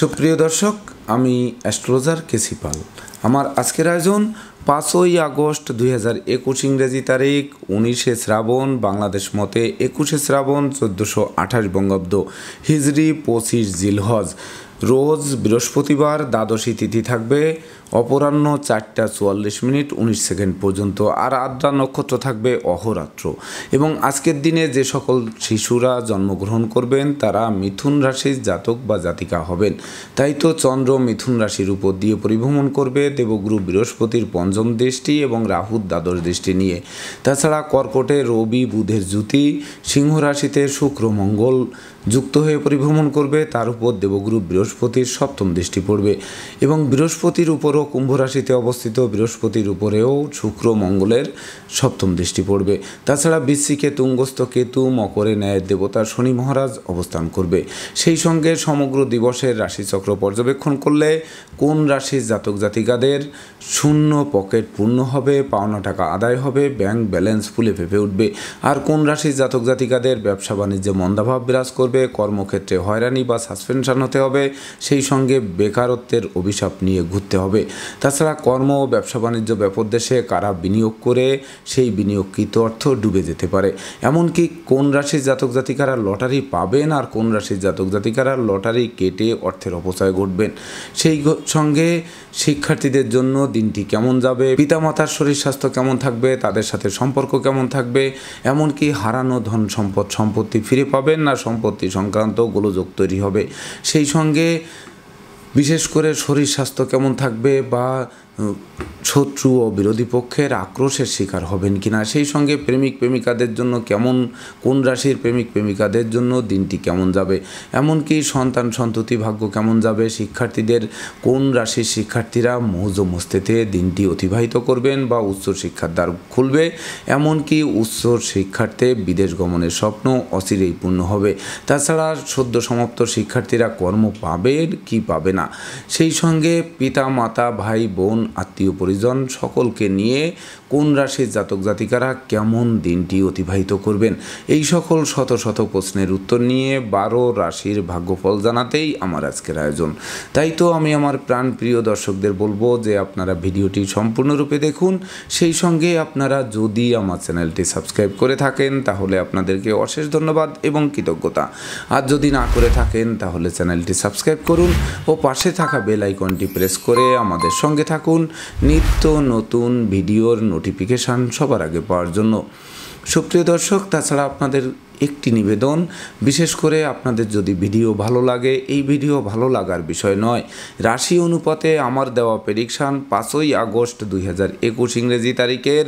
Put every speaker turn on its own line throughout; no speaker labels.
সুপ্রিয় দর্শক আমি অ্যাস্ট্রোলজার কেসি পাল আমার আজকের আয়োজন পাঁচই আগস্ট দুই হাজার একুশ ইংরেজি তারিখ উনিশে শ্রাবণ বাংলাদেশ মতে একুশে শ্রাবণ চোদ্দোশো আঠাশ বঙ্গাব্দ হিজড়ি পঁচিশ জিলহজ রোজ বৃহস্পতিবার দ্বাদশী তিথি থাকবে অপরাহ্ন চারটা চুয়াল্লিশ মিনিট উনিশ সেকেন্ড পর্যন্ত আর আদ্রা নক্ষত্র থাকবে অহরাত্র এবং আজকের দিনে যে সকল শিশুরা জন্মগ্রহণ করবেন তারা মিথুন রাশির জাতক বা জাতিকা হবেন তাই তো চন্দ্র মিথুন রাশির উপর দিয়ে পরিভ্রমণ করবে দেবগুরু বৃহস্পতির পঞ্চম দৃষ্টি এবং রাহুর দ্বাদশ দৃষ্টি নিয়ে তাছাড়া কর্কটে রবি বুধের জ্যোতি সিংহ রাশিতে শুক্র মঙ্গল যুক্ত হয়ে পরিভ্রমণ করবে তার উপর দেবগুরু বৃহস্পতির সপ্তম দৃষ্টি পড়বে এবং বৃহস্পতির উপরও কুম্ভ রাশিতে অবস্থিত বৃহস্পতির উপরেও শুক্র মঙ্গলের সপ্তম দৃষ্টি পড়বে তাছাড়া বিশ্বিকে তুঙ্গস্থ কেতু মকরে ন্যায়ের দেবতা শনি মহারাজ অবস্থান করবে সেই সঙ্গে সমগ্র দিবসের রাশিচক্র পর্যবেক্ষণ করলে কোন রাশির জাতক জাতিকাদের শূন্য পকেট পূর্ণ হবে পাওনা টাকা আদায় হবে ব্যাংক ব্যালেন্স ফুলে ফেঁপে উঠবে আর কোন রাশির জাতক জাতিকাদের ব্যবসা বাণিজ্যে মন্দাভাব বিরাজ করবে কর্মক্ষেত্রে হয়রানি বা সাসপেনশন হতে হবে সেই সঙ্গে বেকারত্বের অভিশাপ নিয়ে ঘুরতে হবে তাছাড়া কর্ম ও ব্যবসা বাণিজ্য ব্যাপদেশে কারা বিনিয়োগ করে সেই বিনিয়োগকৃত অর্থ ডুবে যেতে পারে এমনকি কোন রাশির জাতক জাতিকারা লটারি পাবেন আর কোন রাশির জাতক জাতিকারা লটারি কেটে অর্থের অপচয় ঘটবেন সেই সঙ্গে শিক্ষার্থীদের জন্য দিনটি কেমন যাবে পিতামাতার শরীর স্বাস্থ্য কেমন থাকবে তাদের সাথে সম্পর্ক কেমন থাকবে এমনকি হারানো ধন সম্পদ সম্পত্তি ফিরে পাবেন না সম্পত্তি সংক্রান্ত গোলযোগ তৈরি হবে সেই সঙ্গে বিশেষ করে শরীর স্বাস্থ্য কেমন থাকবে বা শত্রু ও বিরোধী পক্ষের আক্রোশের শিকার হবেন কিনা সেই সঙ্গে প্রেমিক প্রেমিকাদের জন্য কেমন কোন রাশির প্রেমিক প্রেমিকাদের জন্য দিনটি কেমন যাবে এমনকি সন্তান সন্ততি ভাগ্য কেমন যাবে শিক্ষার্থীদের কোন রাশির শিক্ষার্থীরা মৌজ মস্তিতে দিনটি অতিবাহিত করবেন বা উচ্চ শিক্ষার দ্বার খুলবে এমনকি উচ্চ শিক্ষার্থে বিদেশ গমনের স্বপ্ন অচিরেই পূর্ণ হবে তাছাড়া সদ্য সমাপ্ত শিক্ষার্থীরা কর্ম পাবে কি পাবে না সেই সঙ্গে পিতা মাতা ভাই বোন আত্মীয় আত্মীয় পরিজন সকলকে নিয়ে কোন রাশির জাতক জাতিকারা কেমন দিনটি অতিবাহিত করবেন এই সকল শত শত প্রশ্নের উত্তর নিয়ে বারো রাশির ভাগ্যফল জানাতেই আমার আজকের আয়োজন তাই তো আমি আমার প্রাণ প্রিয় দর্শকদের বলবো যে আপনারা ভিডিওটি সম্পূর্ণরূপে দেখুন সেই সঙ্গে আপনারা যদি আমার চ্যানেলটি সাবস্ক্রাইব করে থাকেন তাহলে আপনাদেরকে অশেষ ধন্যবাদ এবং কৃতজ্ঞতা আর যদি না করে থাকেন তাহলে চ্যানেলটি সাবস্ক্রাইব করুন ও পাশে থাকা বেল আইকনটি প্রেস করে আমাদের সঙ্গে থাকুন নিত্য নতুন ভিডিওর নোটিফিকেশান সবার আগে পাওয়ার জন্য সুপ্রিয় দর্শক তাছাড়া আপনাদের একটি নিবেদন বিশেষ করে আপনাদের যদি ভিডিও ভালো লাগে এই ভিডিও ভালো লাগার বিষয় নয় রাশি অনুপাতে আমার দেওয়া প্রেডিকশান পাঁচই আগস্ট দুই হাজার একুশ ইংরেজি তারিখের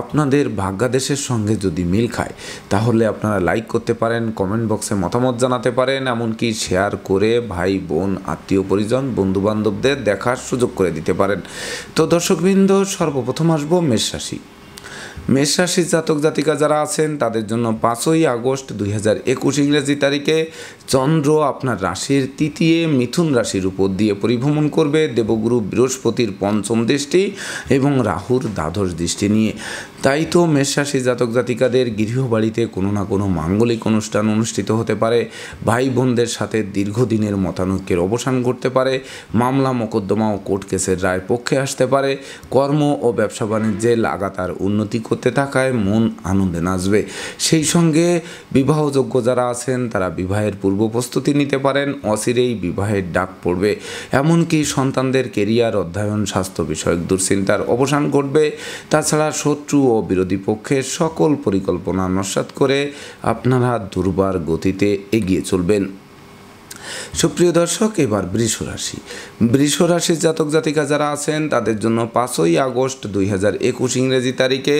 আপনাদের ভাগ্যাদেশের সঙ্গে যদি মিল খায় তাহলে আপনারা লাইক করতে পারেন কমেন্ট বক্সে মতামত জানাতে পারেন এমনকি শেয়ার করে ভাই বোন আত্মীয় পরিজন বন্ধুবান্ধবদের দেখার সুযোগ করে দিতে পারেন তো দর্শকবৃন্দ সর্বপ্রথম আসবো মেষ রাশি মেষ রাশির জাতক জাতিকা যারা আছেন তাদের জন্য পাঁচই আগস্ট দুই হাজার একুশ ইংরেজি তারিখে চন্দ্র আপনার রাশির তৃতীয় মিথুন রাশির উপর দিয়ে পরিভ্রমণ করবে দেবগুরু বৃহস্পতির পঞ্চম দৃষ্টি এবং রাহুর দ্বাদশ দৃষ্টি নিয়ে তাই তো মেষ জাতক জাতিকাদের গৃহবাড়িতে কোনো না কোনো মাঙ্গলিক অনুষ্ঠান অনুষ্ঠিত হতে পারে ভাই বোনদের সাথে দীর্ঘদিনের মতানৈক্যের অবসান ঘটতে পারে মামলা মোকদ্দমা ও কোর্ট কেসের রায়ের পক্ষে আসতে পারে কর্ম ও ব্যবসা বাণিজ্যে লাগাতার উন্নতি করতে থাকায় মন আনন্দে নাচবে সেই সঙ্গে বিবাহযোগ্য যারা আছেন তারা বিবাহের পূর্ব প্রস্তুতি নিতে পারেন অচিরেই বিবাহের ডাক পড়বে এমনকি সন্তানদের কেরিয়ার অধ্যয়ন স্বাস্থ্য বিষয়ক দুশ্চিন্তার অবসান ঘটবে তাছাড়া শত্রু ও বিরোধী পক্ষের সকল পরিকল্পনা নস্বাত করে আপনারা দুর্বার গতিতে এগিয়ে চলবেন সুপ্রিয় দর্শক এবার বৃষ রাশি বৃষ রাশির জাতক জাতিকা যারা আছেন তাদের জন্য পাঁচই আগস্ট দুই হাজার একুশ ইংরেজি তারিখে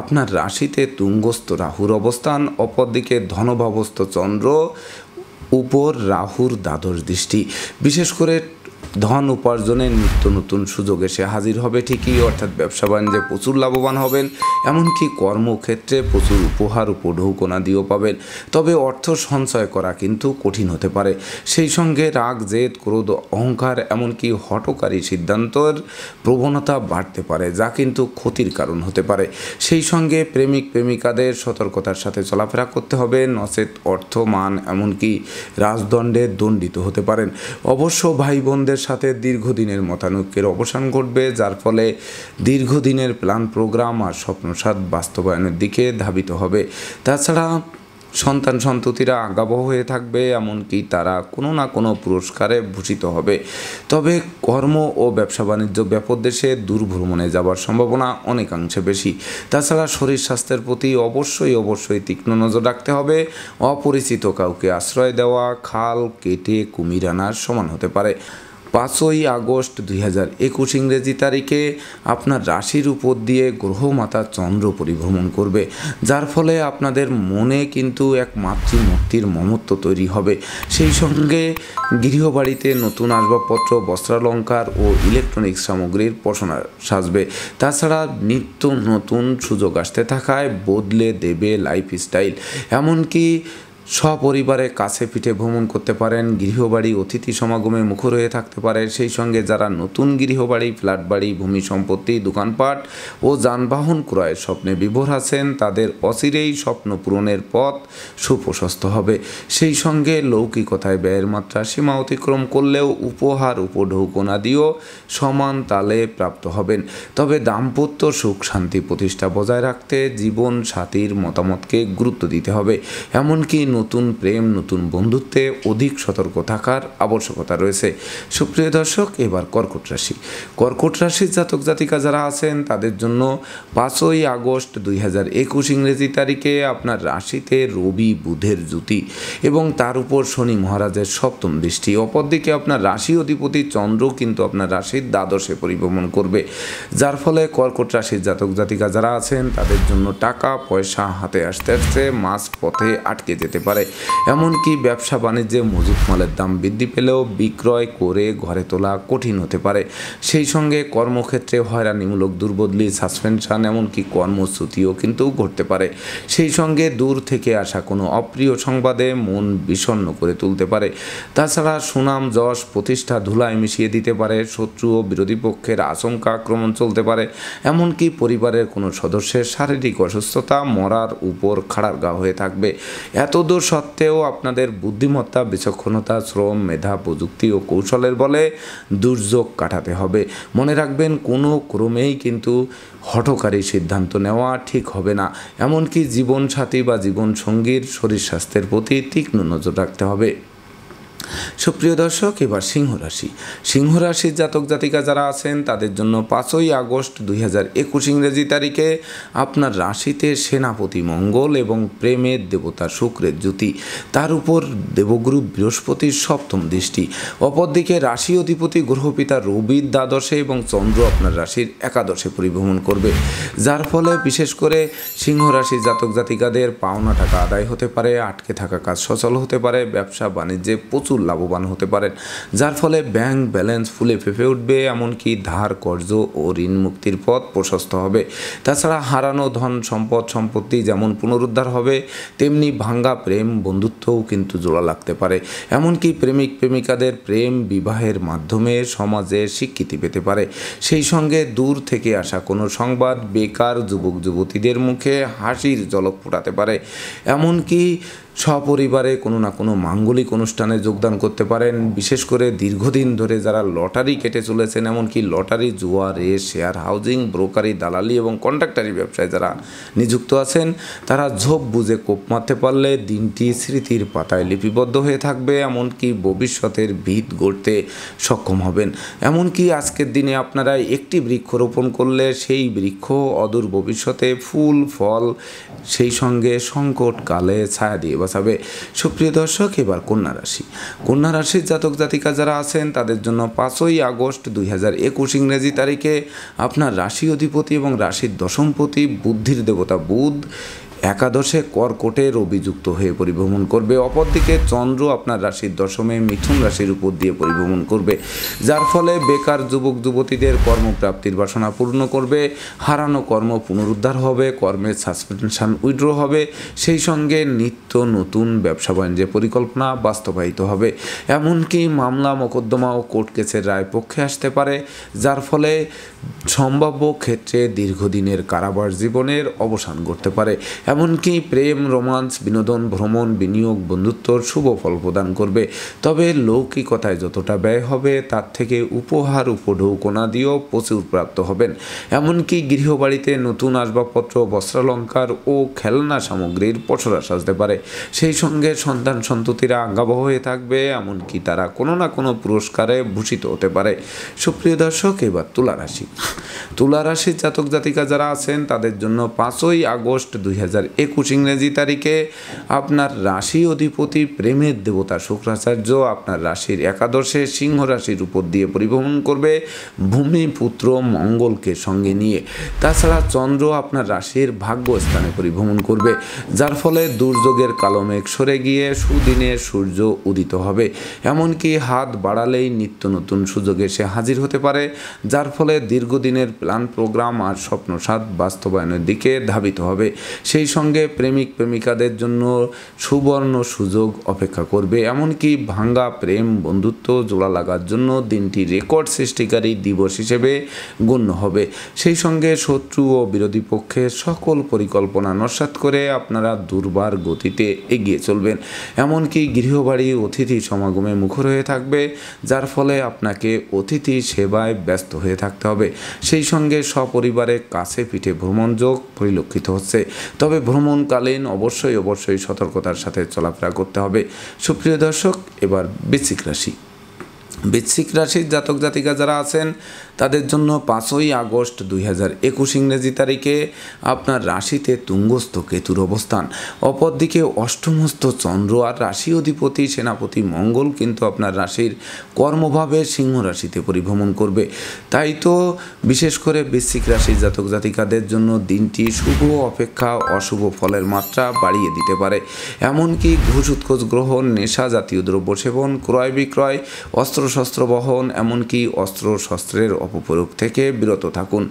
আপনার রাশিতে তুঙ্গস্থ রাহুর অবস্থান অপরদিকে ধনভাবস্থ চন্দ্র উপর রাহুর দ্বাদশ দৃষ্টি বিশেষ করে ধন উপার্জনের নিত্য নতুন সুযোগ এসে হাজির হবে ঠিকই অর্থাৎ ব্যবসা বাণিজ্যে প্রচুর লাভবান হবেন এমনকি কর্মক্ষেত্রে প্রচুর উপহার উপঢৌকনা দিয়েও পাবেন তবে অর্থ সঞ্চয় করা কিন্তু কঠিন হতে পারে সেই সঙ্গে রাগ জেদ ক্রোধ অহংকার এমনকি হটকারী সিদ্ধান্তর প্রবণতা বাড়তে পারে যা কিন্তু ক্ষতির কারণ হতে পারে সেই সঙ্গে প্রেমিক প্রেমিকাদের সতর্কতার সাথে চলাফেরা করতে হবে নচেত অর্থ মান এমনকি রাজদণ্ডে দণ্ডিত হতে পারেন অবশ্য ভাই বোনদের প্রশাসনের সাথে দীর্ঘদিনের মতানৈক্যের অবসান ঘটবে যার ফলে দীর্ঘদিনের প্ল্যান প্রোগ্রাম আর স্বপ্নসাদ বাস্তবায়নের দিকে ধাবিত হবে তাছাড়া সন্তান সন্ততিরা আজ্ঞাবহ হয়ে থাকবে এমনকি তারা কোনো না কোনো পুরস্কারে ভূষিত হবে তবে কর্ম ও ব্যবসা বাণিজ্য ব্যাপক দেশে ভ্রমণে যাবার সম্ভাবনা অনেকাংশে বেশি তাছাড়া শরীর স্বাস্থ্যের প্রতি অবশ্যই অবশ্যই তীক্ষ্ণ নজর রাখতে হবে অপরিচিত কাউকে আশ্রয় দেওয়া খাল কেটে কুমির আনার সমান হতে পারে পাঁচই আগস্ট দুই হাজার একুশ ইংরেজি তারিখে আপনার রাশির উপর দিয়ে গ্রহমাতা চন্দ্র পরিভ্রমণ করবে যার ফলে আপনাদের মনে কিন্তু এক মাতৃমূর্তির মমত্ব তৈরি হবে সেই সঙ্গে গৃহবাড়িতে নতুন আসবাবপত্র বস্ত্রালঙ্কার ও ইলেকট্রনিক্স সামগ্রীর পশনা সাজবে তাছাড়া নিত্য নতুন সুযোগ আসতে থাকায় বদলে দেবে লাইফস্টাইল এমনকি সপরিবারে কাছে পিঠে ভ্রমণ করতে পারেন গৃহবাড়ি অতিথি সমাগমে মুখর হয়ে থাকতে পারে সেই সঙ্গে যারা নতুন গৃহবাড়ি ফ্ল্যাট বাড়ি ভূমি সম্পত্তি দোকানপাট ও যানবাহন ক্রয়ের স্বপ্নে বিভোর আছেন তাদের অচিরেই স্বপ্ন পূরণের পথ সুপ্রশস্ত হবে সেই সঙ্গে লৌকিকতায় ব্যয়ের মাত্রা সীমা অতিক্রম করলেও উপহার উপঢৌকনাদিও সমান তালে প্রাপ্ত হবেন তবে দাম্পত্য সুখ শান্তি প্রতিষ্ঠা বজায় রাখতে জীবন সাথীর মতামতকে গুরুত্ব দিতে হবে এমনকি নতুন প্রেম নতুন বন্ধুত্বে অধিক সতর্ক থাকার আবশ্যকতা রয়েছে সুপ্রিয় দর্শক এবার কর্কট রাশি কর্কট রাশির জাতক জাতিকা যারা আছেন তাদের জন্য পাঁচই আগস্ট দুই হাজার একুশ ইংরেজি তারিখে আপনার রাশিতে রবি বুধের জুতি এবং তার উপর শনি মহারাজের সপ্তম দৃষ্টি অপরদিকে আপনার রাশি অধিপতি চন্দ্র কিন্তু আপনার রাশির দ্বাদশে পরিভ্রমণ করবে যার ফলে কর্কট রাশির জাতক জাতিকা যারা আছেন তাদের জন্য টাকা পয়সা হাতে আসতে আসতে মাস্ক পথে আটকে যেতে পারে পারে এমনকি ব্যবসা বাণিজ্যে মজুত মালের দাম বৃদ্ধি পেলেও বিক্রয় করে ঘরে তোলা কঠিন হতে পারে সেই সঙ্গে কর্মক্ষেত্রে হয়রানিমূলক দুর্বদলি সাসপেনশন এমনকি কর্মচ্যুতিও কিন্তু ঘটতে পারে সেই সঙ্গে দূর থেকে আসা কোনো অপ্রিয় সংবাদে মন বিষণ্ন করে তুলতে পারে তাছাড়া সুনাম যশ প্রতিষ্ঠা ধুলায় মিশিয়ে দিতে পারে শত্রু ও বিরোধী পক্ষের আশঙ্কা আক্রমণ চলতে পারে এমনকি পরিবারের কোনো সদস্যের শারীরিক অসুস্থতা মরার উপর খাড়ার গা হয়ে থাকবে এতদূর সত্ত্বেও আপনাদের বুদ্ধিমত্তা বিচক্ষণতা শ্রম মেধা প্রযুক্তি ও কৌশলের বলে দুর্যোগ কাটাতে হবে মনে রাখবেন কোনো ক্রমেই কিন্তু হঠকারী সিদ্ধান্ত নেওয়া ঠিক হবে না এমনকি জীবনসাথী বা জীবনসঙ্গীর শরীর স্বাস্থ্যের প্রতি তীক্ষ্ণ নজর রাখতে হবে সুপ্রিয় দর্শক এবার সিংহ রাশি সিংহ রাশির জাতক জাতিকা যারা আছেন তাদের জন্য পাঁচই আগস্ট দুই হাজার একুশ ইংরেজি তারিখে আপনার রাশিতে সেনাপতি মঙ্গল এবং প্রেমের দেবতা শুক্রের জ্যোতি তার উপর দেবগুরু বৃহস্পতির সপ্তম দৃষ্টি অপরদিকে রাশি অধিপতি গ্রহপিতা রবির দ্বাদশে এবং চন্দ্র আপনার রাশির একাদশে পরিভ্রমণ করবে যার ফলে বিশেষ করে সিংহ রাশির জাতক জাতিকাদের পাওনা টাকা আদায় হতে পারে আটকে থাকা কাজ সচল হতে পারে ব্যবসা বাণিজ্যে প্রচুর প্রচুর লাভবান হতে পারেন যার ফলে ব্যাংক ব্যালেন্স ফুলে ফেঁপে উঠবে এমনকি ধার কর্জ ও ঋণ মুক্তির পথ প্রশস্ত হবে তাছাড়া হারানো ধন সম্পদ সম্পত্তি যেমন পুনরুদ্ধার হবে তেমনি ভাঙ্গা প্রেম বন্ধুত্বও কিন্তু জোড়া লাগতে পারে এমনকি প্রেমিক প্রেমিকাদের প্রেম বিবাহের মাধ্যমে সমাজে স্বীকৃতি পেতে পারে সেই সঙ্গে দূর থেকে আসা কোনো সংবাদ বেকার যুবক যুবতীদের মুখে হাসির জলক ফোটাতে পারে এমনকি সপরিবারে কোনো না কোনো মাঙ্গলিক অনুষ্ঠানে যোগদান করতে পারেন বিশেষ করে দীর্ঘদিন ধরে যারা লটারি কেটে চলেছেন এমনকি লটারি জুয়া রে শেয়ার হাউজিং ব্রোকারি দালালি এবং কন্ট্রাক্টারি ব্যবসায় যারা নিযুক্ত আছেন তারা ঝোপ বুঝে কোপ মারতে পারলে দিনটি স্মৃতির পাতায় লিপিবদ্ধ হয়ে থাকবে এমনকি ভবিষ্যতের ভিত গড়তে সক্ষম হবেন এমনকি আজকের দিনে আপনারা একটি বৃক্ষ রোপণ করলে সেই বৃক্ষ অদূর ভবিষ্যতে ফুল ফল সেই সঙ্গে সংকটকালে ছায়া দিয়ে গোছাবে সুপ্রিয় দর্শক এবার কন্যা রাশি কন্যা রাশির জাতক জাতিকা যারা আছেন তাদের জন্য পাঁচই আগস্ট দুই হাজার একুশ ইংরেজি তারিখে আপনার রাশি অধিপতি এবং রাশির দশমপতি বুদ্ধির দেবতা বুধ একাদশে কর্কটের অভিযুক্ত হয়ে পরিভ্রমণ করবে অপরদিকে চন্দ্র আপনার রাশির দশমে মিথুন রাশির উপর দিয়ে পরিভ্রমণ করবে যার ফলে বেকার যুবক যুবতীদের কর্মপ্রাপ্তির বাসনা পূর্ণ করবে হারানো কর্ম পুনরুদ্ধার হবে কর্মের সাসপেনশন উইড্র হবে সেই সঙ্গে নিত্য নতুন ব্যবসা বাণিজ্যের পরিকল্পনা বাস্তবায়িত হবে এমনকি মামলা মোকদ্দমা ও কোর্ট কেসের রায় পক্ষে আসতে পারে যার ফলে সম্ভাব্য ক্ষেত্রে দীর্ঘদিনের কারাবার জীবনের অবসান ঘটতে পারে এমনকি প্রেম রোমান্স বিনোদন ভ্রমণ বিনিয়োগ বন্ধুত্বর শুভ ফল প্রদান করবে তবে লৌকিকতায় যতটা ব্যয় হবে তার থেকে উপহার উপঢৌকোনা দিয়েও প্রচুর প্রাপ্ত হবেন এমনকি গৃহবাড়িতে নতুন আসবাবপত্র বস্ত্রালঙ্কার ও খেলনা সামগ্রীর পছরা সাজতে পারে সেই সঙ্গে সন্তান সন্ততিরা আঙ্গাবহ হয়ে থাকবে এমনকি তারা কোনো না কোনো পুরস্কারে ভূষিত হতে পারে সুপ্রিয় দর্শক এবার তুলারাশি তুলারাশির তুলা রাশির জাতক জাতিকা যারা আছেন তাদের জন্য পাঁচই আগস্ট দুই হাজার একুশ ইংরেজি তারিখে আপনার রাশি অধিপতি প্রেমের দেবতা শুক্রাচার্য আপনার রাশির একাদশে সিংহ রাশির উপর দিয়ে পরিভ্রমণ করবে ভূমি পুত্র মঙ্গলকে সঙ্গে নিয়ে তাছাড়া চন্দ্র আপনার রাশির ভাগ্য স্থানে পরিভ্রমণ করবে যার ফলে দুর্যোগের কালমেঘ সরে গিয়ে সুদিনে সূর্য উদিত হবে এমনকি হাত বাড়ালেই নিত্য নতুন সুযোগে সে হাজির হতে পারে যার ফলে দীর্ঘদিনের প্ল্যান প্রোগ্রাম আর স্বপ্নসাদ বাস্তবায়নের দিকে ধাবিত হবে সেই সঙ্গে প্রেমিক প্রেমিকাদের জন্য সুবর্ণ সুযোগ অপেক্ষা করবে এমনকি ভাঙ্গা প্রেম বন্ধুত্ব জোড়া লাগার জন্য দিনটি রেকর্ড সৃষ্টিকারী দিবস হিসেবে গণ্য হবে সেই সঙ্গে শত্রু ও বিরোধী পক্ষের সকল পরিকল্পনা নস্বাত করে আপনারা দুর্বার গতিতে এগিয়ে চলবেন এমনকি গৃহবাড়ি অতিথি সমাগমে মুখর হয়ে থাকবে যার ফলে আপনাকে অতিথি সেবায় ব্যস্ত হয়ে থাকতে হবে সেই সঙ্গে সপরিবারে কাছে পিঠে ভ্রমণযোগ পরিলক্ষিত হচ্ছে তবে তবে ভ্রমণকালীন অবশ্যই অবশ্যই সতর্কতার সাথে চলাফেরা করতে হবে সুপ্রিয় দর্শক এবার বৃশ্চিক রাশি বৃশ্চিক রাশির জাতক জাতিকা যারা আছেন তাদের জন্য পাঁচই আগস্ট দুই হাজার একুশ ইংরেজি তারিখে আপনার রাশিতে তুঙ্গস্থ কেতুর অবস্থান অপরদিকে অষ্টমস্থ চন্দ্র আর রাশি অধিপতি সেনাপতি মঙ্গল কিন্তু আপনার রাশির কর্মভাবে সিংহ রাশিতে পরিভ্রমণ করবে তাই তো বিশেষ করে বৃশ্চিক রাশির জাতক জাতিকাদের জন্য দিনটি শুভ অপেক্ষা অশুভ ফলের মাত্রা বাড়িয়ে দিতে পারে এমনকি ঘুষ উৎকোচ গ্রহণ নেশা জাতীয় দ্রব্য সেবন ক্রয় বিক্রয় অস্ত্রশস্ত্র বহন এমনকি অস্ত্র শস্ত্রের অপপ্রয়োগ থেকে বিরত থাকুন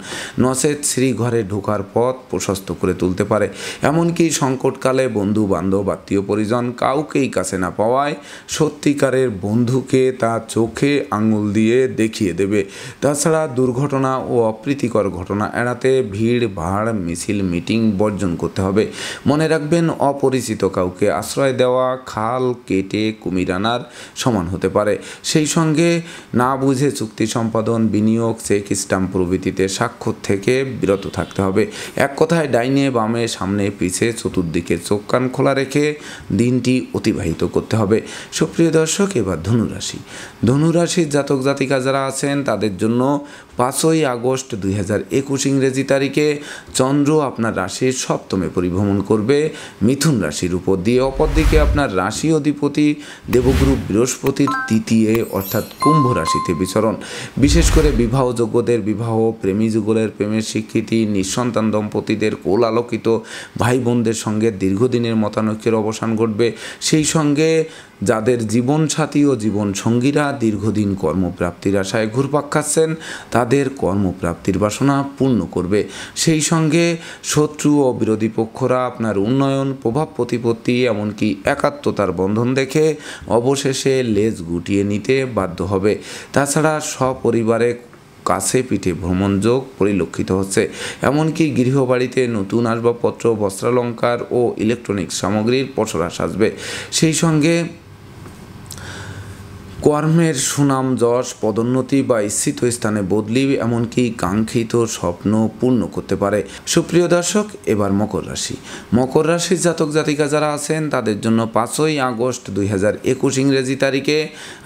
নচেত শ্রীঘরে ঢোকার পথ প্রশস্ত করে তুলতে পারে এমনকি সংকটকালে বন্ধু বান্ধব আত্মীয় পরিজন কাউকেই কাছে না পাওয়ায় সত্যিকারের বন্ধুকে তা চোখে আঙুল দিয়ে দেখিয়ে দেবে তাছাড়া দুর্ঘটনা ও অপ্রীতিকর ঘটনা এড়াতে ভিড় ভাড় মিছিল মিটিং বর্জন করতে হবে মনে রাখবেন অপরিচিত কাউকে আশ্রয় দেওয়া খাল কেটে কুমির আনার সমান হতে পারে সেই সঙ্গে না বুঝে চুক্তি সম্পাদন বিনিয়োগ বিনিয়োগ চেক স্ট্যাম্প প্রভৃতিতে স্বাক্ষর থেকে বিরত থাকতে হবে এক কথায় ডাইনে বামে সামনে পিছে চতুর্দিকে চোখ কান খোলা রেখে দিনটি অতিবাহিত করতে হবে সুপ্রিয় দর্শক এবার ধনুরাশি ধনুরাশির জাতক জাতিকা যারা আছেন তাদের জন্য পাঁচই আগস্ট দুই হাজার একুশ ইংরেজি তারিখে চন্দ্র আপনার রাশির সপ্তমে পরিভ্রমণ করবে মিথুন রাশির উপর দিয়ে অপরদিকে আপনার রাশি অধিপতি দেবগুরু বৃহস্পতির তৃতীয় অর্থাৎ কুম্ভ রাশিতে বিচরণ বিশেষ করে বিবাহযোগ্যদের বিবাহ প্রেমী যুগলের প্রেমের স্বীকৃতি নিঃসন্তান দম্পতিদের কোল আলোকিত ভাই বোনদের সঙ্গে দীর্ঘদিনের মতানৈক্যের অবসান ঘটবে সেই সঙ্গে যাদের জীবনসাথী ও জীবনসঙ্গীরা দীর্ঘদিন কর্মপ্রাপ্তির আশায় ঘুরপাক খাচ্ছেন তাদের কর্মপ্রাপ্তির বাসনা পূর্ণ করবে সেই সঙ্গে শত্রু ও বিরোধী পক্ষরা আপনার উন্নয়ন প্রভাব প্রতিপত্তি এমনকি একাত্মতার বন্ধন দেখে অবশেষে লেজ গুটিয়ে নিতে বাধ্য হবে তাছাড়া সপরিবারে কাছে পিঠে ভ্রমণযোগ পরিলক্ষিত হচ্ছে এমনকি গৃহবাড়িতে নতুন আসবাবপত্র বস্ত্রালঙ্কার ও ইলেকট্রনিক সামগ্রীর পসরা সাজবে সেই সঙ্গে কর্মের সুনাম যশ পদোন্নতি বা স্থিত স্থানে বদলি এমনকি কাঙ্ক্ষিত স্বপ্ন পূর্ণ করতে পারে সুপ্রিয় দর্শক এবার মকর রাশি মকর রাশির জাতক জাতিকা যারা আছেন তাদের জন্য পাঁচই আগস্ট দুই হাজার একুশ ইংরেজি তারিখে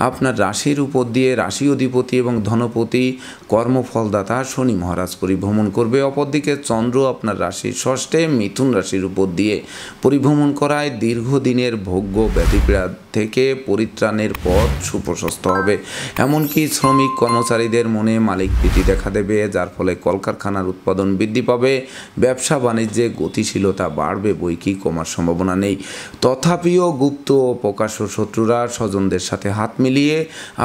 আপনার রাশির উপর দিয়ে রাশি অধিপতি এবং ধনপতি কর্মফলদাতা শনি মহারাজ পরিভ্রমণ করবে অপরদিকে চন্দ্র আপনার রাশির ষষ্ঠে মিথুন রাশির উপর দিয়ে পরিভ্রমণ করায় দীর্ঘদিনের ভোগ্য ব্যতিপ্রাত থেকে পরিত্রাণের পথ সুপ্রশস্ত হবে এমনকি শ্রমিক কর্মচারীদের মনে মালিক প্রীতি দেখা দেবে যার ফলে কলকারখানার উৎপাদন বৃদ্ধি পাবে ব্যবসা বাণিজ্যে গতিশীলতা বাড়বে বই কি কমার সম্ভাবনা নেই তথাপিও গুপ্ত ও প্রকাশ্য শত্রুরা স্বজনদের সাথে হাত মিলিয়ে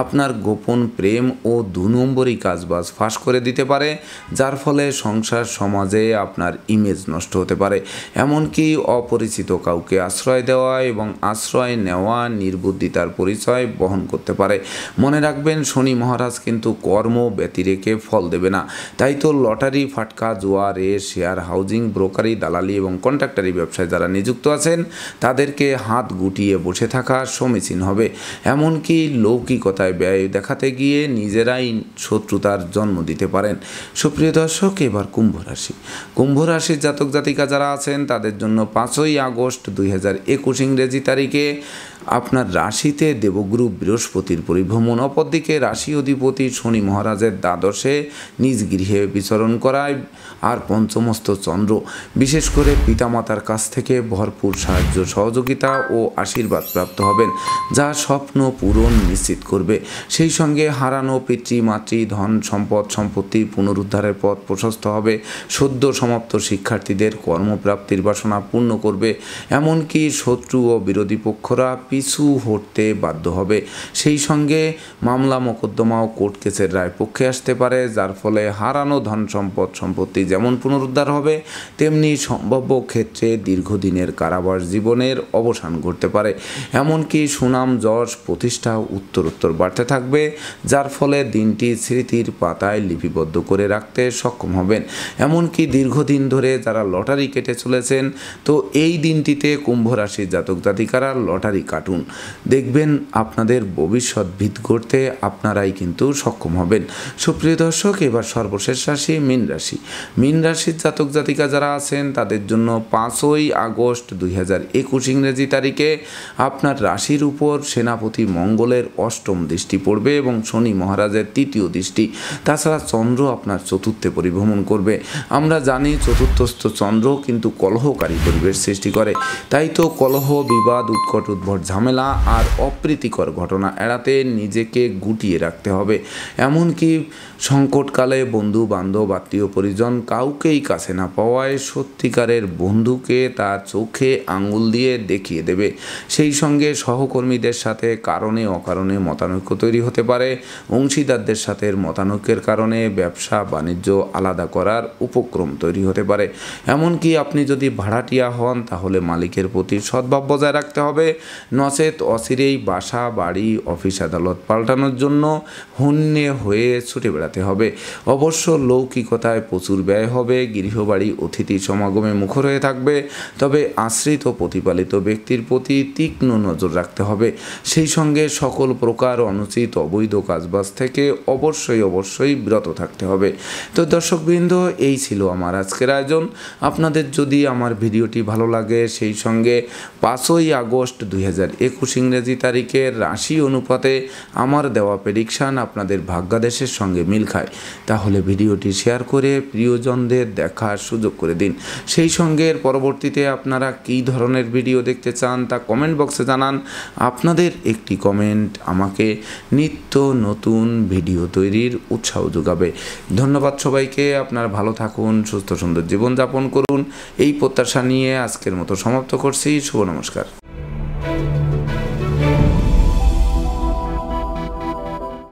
আপনার গোপন প্রেম ও দু নম্বরই কাজবাজ ফাঁস করে দিতে পারে যার ফলে সংসার সমাজে আপনার ইমেজ নষ্ট হতে পারে এমনকি অপরিচিত কাউকে আশ্রয় দেওয়া এবং আশ্রয় নেওয়া নির্বুদ্ধিতার পরিচয় বহন করতে পারে মনে রাখবেন শনি মহারাজ কিন্তু কর্ম ব্যতিরেকে ফল দেবে না তাই তো লটারি ফাটকা জোয়া রে শেয়ার হাউজিং ব্রোকারি দালালি এবং কন্ট্রাক্টারি ব্যবসায় যারা নিযুক্ত আছেন তাদেরকে হাত গুটিয়ে বসে থাকা সমীচীন হবে এমনকি লৌকিকতায় ব্যয় দেখাতে গিয়ে নিজেরাই শত্রুতার জন্ম দিতে পারেন সুপ্রিয় দর্শক এবার কুম্ভ রাশি কুম্ভ রাশির জাতক জাতিকা যারা আছেন তাদের জন্য পাঁচই আগস্ট দুই হাজার একুশ ইংরেজি তারিখে আপনার রাশিতে দেবগুরু বৃহস্পতির পরিভ্রমণ অপরদিকে রাশি অধিপতি শনি মহারাজের দ্বাদশে নিজ গৃহে বিচরণ করায় আর পঞ্চমস্ত চন্দ্র বিশেষ করে পিতামাতার কাছ থেকে ভরপুর সাহায্য সহযোগিতা ও আশীর্বাদ প্রাপ্ত হবেন যা স্বপ্ন পূরণ নিশ্চিত করবে সেই সঙ্গে হারানো পিতৃমাতৃ ধন সম্পদ সম্পত্তি পুনরুদ্ধারের পথ প্রশস্ত হবে সদ্য সমাপ্ত শিক্ষার্থীদের কর্মপ্রাপ্তির বাসনা পূর্ণ করবে এমনকি শত্রু ও বিরোধী পক্ষরা পিছ পিছু হটতে বাধ্য হবে সেই সঙ্গে মামলা মোকদ্দমা ও কোর্ট কেসের রায় পক্ষে আসতে পারে যার ফলে হারানো ধন সম্পদ সম্পত্তি যেমন পুনরুদ্ধার হবে তেমনি সম্ভাব্য ক্ষেত্রে দীর্ঘদিনের কারাবাস জীবনের অবসান ঘটতে পারে এমনকি সুনাম যশ প্রতিষ্ঠা উত্তরোত্তর বাড়তে থাকবে যার ফলে দিনটি স্মৃতির পাতায় লিপিবদ্ধ করে রাখতে সক্ষম হবেন এমনকি দীর্ঘদিন ধরে যারা লটারি কেটে চলেছেন তো এই দিনটিতে কুম্ভ রাশির জাতক জাতিকারা লটারি কাটুন দেখবেন আপনাদের ভবিষ্যৎ ভিত করতে আপনারাই কিন্তু সক্ষম হবেন সুপ্রিয় দর্শক এবার সর্বশেষ রাশি মীন রাশি মীন রাশির জাতক জাতিকা যারা আছেন তাদের জন্য পাঁচই আগস্ট দুই হাজার একুশ ইংরেজি তারিখে আপনার রাশির উপর সেনাপতি মঙ্গলের অষ্টম দৃষ্টি পড়বে এবং শনি মহারাজের তৃতীয় দৃষ্টি তাছাড়া চন্দ্র আপনার চতুর্থে পরিভ্রমণ করবে আমরা জানি চতুর্থস্থ চন্দ্র কিন্তু কলহকারী পরিবেশ সৃষ্টি করে তাই তো কলহ বিবাদ উৎকট উদ্ভট ঝামেলা ঝামেলা আর অপ্রীতিকর ঘটনা এড়াতে নিজেকে গুটিয়ে রাখতে হবে এমনকি সংকটকালে বন্ধু বান্ধব আত্মীয় পরিজন কাউকেই কাছে না পাওয়ায় সত্যিকারের বন্ধুকে তার চোখে আঙুল দিয়ে দেখিয়ে দেবে সেই সঙ্গে সহকর্মীদের সাথে কারণে অকারণে মতানৈক্য তৈরি হতে পারে অংশীদারদের সাথে মতানৈক্যের কারণে ব্যবসা বাণিজ্য আলাদা করার উপক্রম তৈরি হতে পারে এমনকি আপনি যদি ভাড়াটিয়া হন তাহলে মালিকের প্রতি সদ্ভাব বজায় রাখতে হবে নচে অচেত অচিরেই বাসা বাড়ি অফিস আদালত পাল্টানোর জন্য হন্যে হয়ে ছুটে বেড়াতে হবে অবশ্য লৌকিকতায় প্রচুর ব্যয় হবে গৃহবাড়ি অতিথি সমাগমে মুখর হয়ে থাকবে তবে আশ্রিত প্রতিপালিত ব্যক্তির প্রতি তীক্ষ্ণ নজর রাখতে হবে সেই সঙ্গে সকল প্রকার অনুচিত অবৈধ কাজবাজ থেকে অবশ্যই অবশ্যই বিরত থাকতে হবে তো দর্শকবৃন্দ এই ছিল আমার আজকের আয়োজন আপনাদের যদি আমার ভিডিওটি ভালো লাগে সেই সঙ্গে পাঁচই আগস্ট দুই একুশ ইংরেজি তারিখের রাশি অনুপাতে আমার দেওয়া প্রেডিকশান আপনাদের ভাগ্যাদেশের সঙ্গে মিল খায় তাহলে ভিডিওটি শেয়ার করে প্রিয়জনদের দেখার সুযোগ করে দিন সেই সঙ্গে পরবর্তীতে আপনারা কী ধরনের ভিডিও দেখতে চান তা কমেন্ট বক্সে জানান আপনাদের একটি কমেন্ট আমাকে নিত্য নতুন ভিডিও তৈরির উৎসাহ যোগাবে ধন্যবাদ সবাইকে আপনারা ভালো থাকুন সুস্থ সুন্দর জীবনযাপন করুন এই প্রত্যাশা নিয়ে আজকের মতো সমাপ্ত করছি শুভ নমস্কার